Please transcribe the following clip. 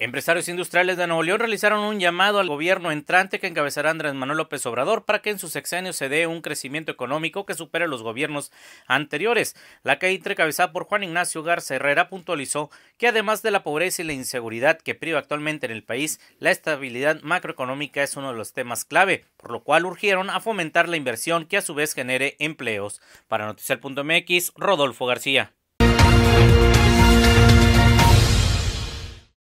Empresarios industriales de Nuevo León realizaron un llamado al gobierno entrante que encabezará Andrés Manuel López Obrador para que en sus sexenio se dé un crecimiento económico que supere los gobiernos anteriores. La que encabezada por Juan Ignacio Garza Herrera, puntualizó que además de la pobreza y la inseguridad que priva actualmente en el país, la estabilidad macroeconómica es uno de los temas clave, por lo cual urgieron a fomentar la inversión que a su vez genere empleos. Para Noticial.mx, Rodolfo García.